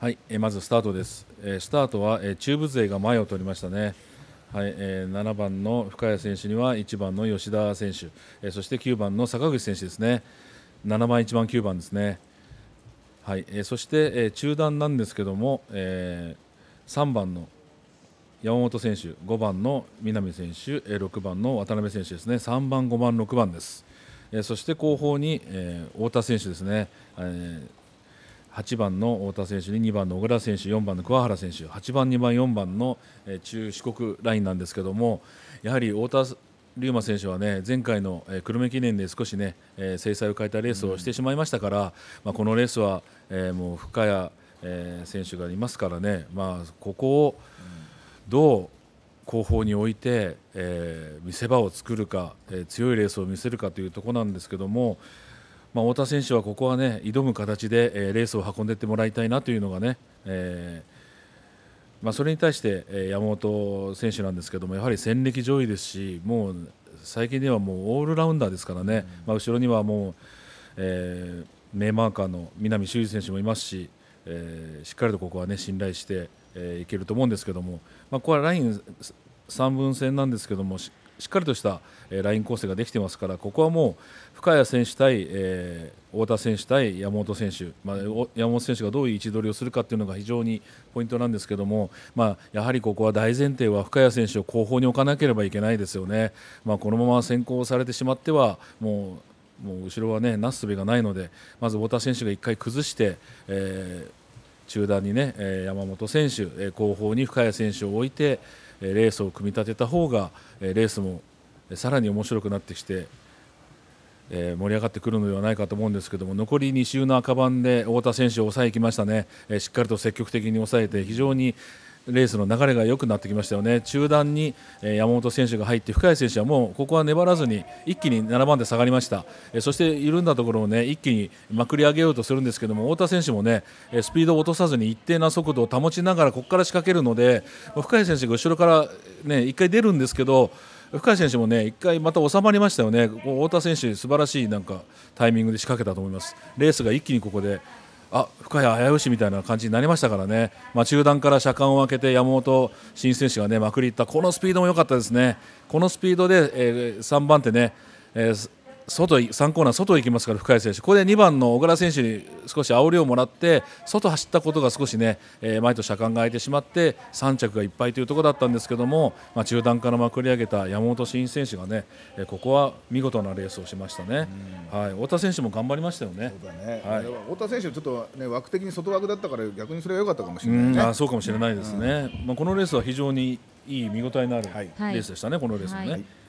はい、えまずスタートです、えスタートは、え中部勢が前を取りましたねはいえ7番の深谷選手には1番の吉田選手、えそして9番の坂口選手ですね7番、1番、9番ですね、はいえそして、え中段なんですけども、えー、3番の山本選手5番の南選手、え6番の渡辺選手ですね3番、5番、6番です、えそして後方に、えー、太田選手ですね、えー、8番の太田選手に2番の小倉選手4番の桑原選手8番、2番、4番の中四国ラインなんですけどもやはり太田龍馬選手はね前回の久留米記念で少しね制裁を変えたレースをしてしまいましたから、まあ、このレースはもう深谷選手がいますからね、まあ、ここをどう後方に置いて、見せ場を作るか、強いレースを見せるかというところなんですけどもまあ、太田選手はここは、ね、挑む形で、えレースを運んでいってもらいたいなというのがね、えー、まあ、それに対して、え山本選手なんですけどもやはり戦歴上位ですしもう最近ではもうオールラウンダーですからね、うん、まあ、後ろにはもう、えー、名マーカーの南修二選手もいますし、えしっかりとここは、ね、信頼して、えいけると思うんですけども、まあ、ここはライン3分戦なんですけどもしっかりとしたえライン構成ができてますからここはもう深谷選手対、えー、太田選手対山本選手、まあ、山本選手がどういう位置取りをするかというのが非常にポイントなんですけども、まあ、やはりここは大前提は深谷選手を後方に置かなければいけないですよね。まあ、このまま先行されてしまってはもうもう後ろはねなすすべがないのでまず太田選手が1回崩して、えー、中段にね、え山本選手、え後方に深谷選手を置いて、レースを組み立てた方がレースもさらに面白くなってきてえ盛り上がってくるのではないかと思うんですけども残り2周の赤番で太田選手を抑えきましたね、えしっかりと積極的に抑えて非常に、レースの流れが良くなってきましたよね中段に山本選手が入って深谷選手はもうここは粘らずに一気に7番で下がりましたそして緩んだところを、ね、一気にまくり上げようとするんですけども太田選手も、ね、スピードを落とさずに一定な速度を保ちながらここから仕掛けるので深谷選手が後ろから、ね、1回出るんですけど深谷選手もね1回また収まりましたよね、太田選手、素晴らしいなんかタイミングで仕掛けたと思います、レースが一気にここであ深谷危うしみたいな感じになりましたからね、まあ、中段から車間を空けて山本新選手が、ね、まくりいったこのスピードも良かったですね、このスピードで、えー、3番手ね、えー、外3コーナー外行きますから深谷選手これで2番の小倉選手に少し煽りをもらって外走ったことが少しね、え前と車間が空いてしまって3着がいっぱいというところだったんですけども、まあ、中段からまくり上げた山本慎選手がね、えここは見事なレースをしましたね、はい、太田選手も頑張りましたよね、ね、はい、太田選手ちょっと、ね、枠的に外枠だったから逆にそれが良かったかもしれない、ね、あそうかもしれないですね、まあ、このレースは非常にいい見応えのあるレースでしたね、はい、このレースもね。はい